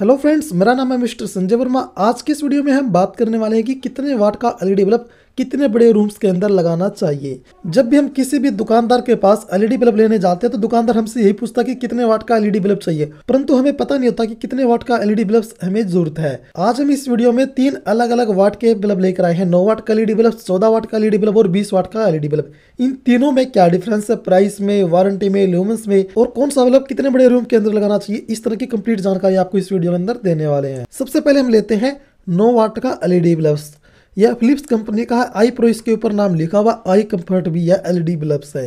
hello friends मेरा नाम है मिस्टर संजय वर्मा आज के इस वीडियो में हम बात करने वाले हैं कि कितने वाट का एलईडी बल्ब कितने बड़े रूम्स के अंदर लगाना चाहिए जब भी हम किसी भी दुकानदार के पास एलईडी बल्ब लेने जाते हैं तो दुकानदार हमसे यही पूछता कि कितने वाट का एलईडी बल्ब चाहिए परंतु हमें पता नहीं होता कि कितने वाट का एलईडी बल्ब हमें जरूरत है आज हम इस वीडियो में तीन अलग अलग वाट के बल्ब लेकर आए हैं नौ वाट का एलईडी बल्ब चौदह वाट का एलईडी बल्ब और बीस वाट का एलईडी बल्ब इन तीनों में क्या डिफरेंस है प्राइस में वारंटी में ल्यूमेंस में और कौन सा बल्ब कितने बड़े रूम के अंदर लगाना चाहिए इस तरह की कम्प्लीट जानकारी आपको इस वीडियो के अंदर देने वाले हैं सबसे पहले हम लेते हैं नो वाट का एलईडी बल्ब्स यह फिलिप्स कंपनी का आई प्रो इसके ऊपर नाम लिखा हुआ आई कम्फर्ट भी यह एलईडी बल्ब्स है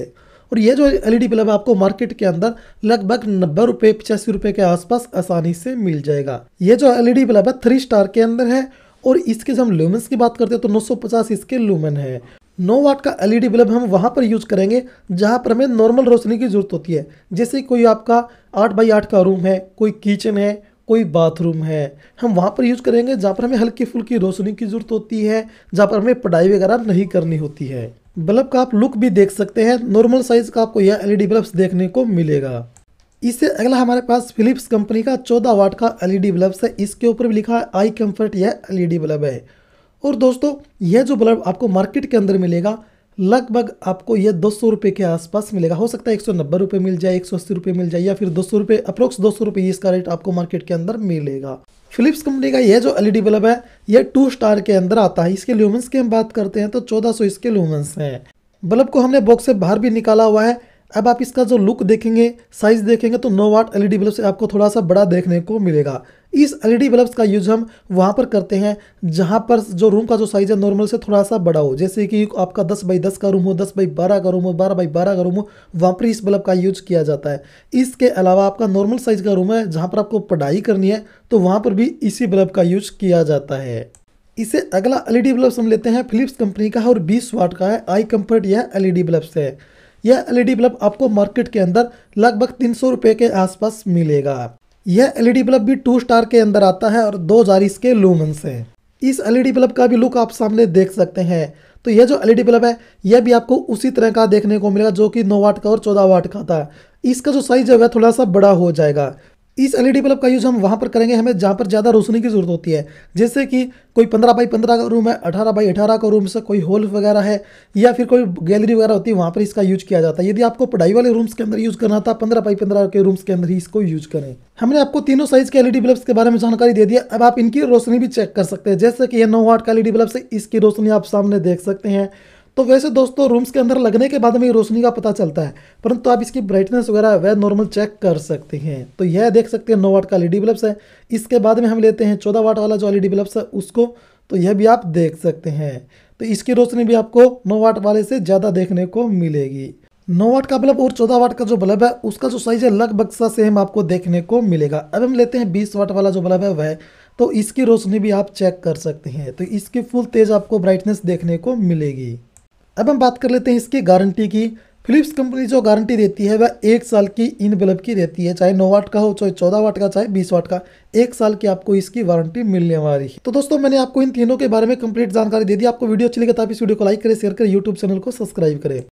और यह जो एलईडी बल्ब आपको मार्केट के अंदर लगभग नब्बे रुपए पचासी रुपए के आसपास आसानी से मिल जाएगा ये जो एलईडी बल्ब है थ्री स्टार के अंदर है और इसके जब हम लूमेंस की बात करते हैं तो 950 इसके लूमेन है नो वाट का एलईडी ई हम वहाँ पर यूज करेंगे जहाँ पर हमें नॉर्मल रोशनी की जरूरत होती है जैसे कोई आपका आठ बाई आठ का रूम है कोई किचन है कोई बाथरूम है हम वहाँ पर यूज़ करेंगे जहाँ पर हमें हल्की फुल्की रोशनी की ज़रूरत होती है जहाँ पर हमें पढ़ाई वगैरह नहीं करनी होती है बल्ब का आप लुक भी देख सकते हैं नॉर्मल साइज़ का आपको यह एलईडी बल्ब देखने को मिलेगा इससे अगला हमारे पास फिलिप्स कंपनी का चौदह वाट का एल ई है इसके ऊपर भी लिखा है आई कम्फर्ट यह एल बल्ब है और दोस्तों यह जो बल्ब आपको मार्केट के अंदर मिलेगा लगभग आपको यह दो सौ के आसपास मिलेगा हो सकता है एक सौ नब्बे रुपये मिल जाए एक सौ अस्सी रुपये मिल जाए या फिर दो सौ रुपये अप्रोक्स दो सौ रुपये इसका रेट आपको मार्केट के अंदर मिलेगा फिलिप्स कंपनी का यह जो एलईडी e बल्ब है यह टू स्टार के अंदर आता है इसके ल्यूमेंस की हम बात करते हैं तो चौदह सौ इसके ल्यूमेंस हैं बल्ब को हमने बॉक्स से बाहर भी निकाला हुआ है अब आप इसका जो लुक देखेंगे साइज देखेंगे तो नो वाट एलईडी बल्ब से आपको थोड़ा सा बड़ा देखने को मिलेगा इस एलईडी ई का यूज हम वहाँ पर करते हैं जहाँ पर जो रूम का जो साइज़ है नॉर्मल से थोड़ा सा बड़ा हो जैसे कि आपका दस बाई दस का रूम हो दस बाई बारह का रूम हो बारह बाई बारह का रूम हो वहाँ पर इस बल्ब का यूज किया जाता है इसके अलावा आपका नॉर्मल साइज़ का रूम है जहाँ पर आपको पढ़ाई करनी है तो वहाँ पर भी इसी बल्ब का यूज किया जाता है इसे अगला एल ई हम लेते हैं फिलिप्स कंपनी का है और बीस वाट का है आई कम्फर्ट यह एलईडी बल्ब्स है यह एलईडी बल्ब आपको मार्केट के अंदर लगभग तीन सौ के आसपास मिलेगा यह एलईडी बल्ब भी टू स्टार के अंदर आता है और दो हजार इसके लूमन से इस एलईडी बल्ब का भी लुक आप सामने देख सकते हैं तो यह जो एलईडी बल्ब है यह भी आपको उसी तरह का देखने को मिलेगा जो कि नौ वाट का और चौदह वाट का था इसका जो साइज है वह थोड़ा सा बड़ा हो जाएगा इस एलईडी बल्ब का यूज़ हम वहाँ पर करेंगे हमें जहाँ पर ज़्यादा रोशनी की ज़रूरत होती है जैसे कि कोई पंद्रह बाई पंद्रह का रूम है अठारह बाई अठारह का रूम है कोई हॉल वगैरह है या फिर कोई गैलरी वगैरह होती है वहाँ पर इसका यूज़ किया जाता है यदि आपको पढ़ाई वाले रूम्स के अंदर यूज़ करना था पंद्रह बाई पंद्रह के रूम्स के अंदर ही इसको यूज़ करें हमने आपको तीनों साइज़ के एल ई e के बारे में जानकारी दे दी है अब आप इनकी रोशनी भी चेक कर सकते हैं जैसे कि यह नौ वाट का एलईडी बल्ब से इसकी रोशनी आप सामने देख सकते हैं तो वैसे दोस्तों रूम्स के अंदर लगने के बाद में रोशनी का पता चलता है परंतु आप इसकी ब्राइटनेस वगैरह वह नॉर्मल चेक कर सकते हैं तो यह देख सकते हैं नौ वाट का एलईडी बल्ब्स है इसके बाद में हम लेते हैं चौदह वाट वाला जो एलईडी बल्ब्स है उसको तो यह भी आप देख सकते हैं तो इसकी रोशनी भी आपको नौ वाट वाले से ज़्यादा देखने को मिलेगी नौ वाट का बल्ब और चौदह वाट का जो बल्ब है उसका जो साइज है लगभग सा सेम आपको देखने को मिलेगा अब हम लेते हैं बीस वाट वाला जो बल्ब है वह तो इसकी रोशनी भी आप चेक कर सकते हैं तो इसकी फुल तेज आपको ब्राइटनेस देखने को मिलेगी अब हम बात कर लेते हैं इसकी गारंटी की फिलिप्स कंपनी जो गारंटी देती है वह एक साल की इन बल्ब की रहती है चाहे नौ वाट का हो चाहे चौदह वाट का चाहे बीस वाट का एक साल की आपको इसकी वारंटी मिलने वाली है तो दोस्तों मैंने आपको इन तीनों के बारे में कंप्लीट जानकारी दे दी आपको वीडियो अच्छी लगे तो आप इस वीडियो को लाइक करें शेयर करें यूट्यूब चैनल को सब्सक्राइब करें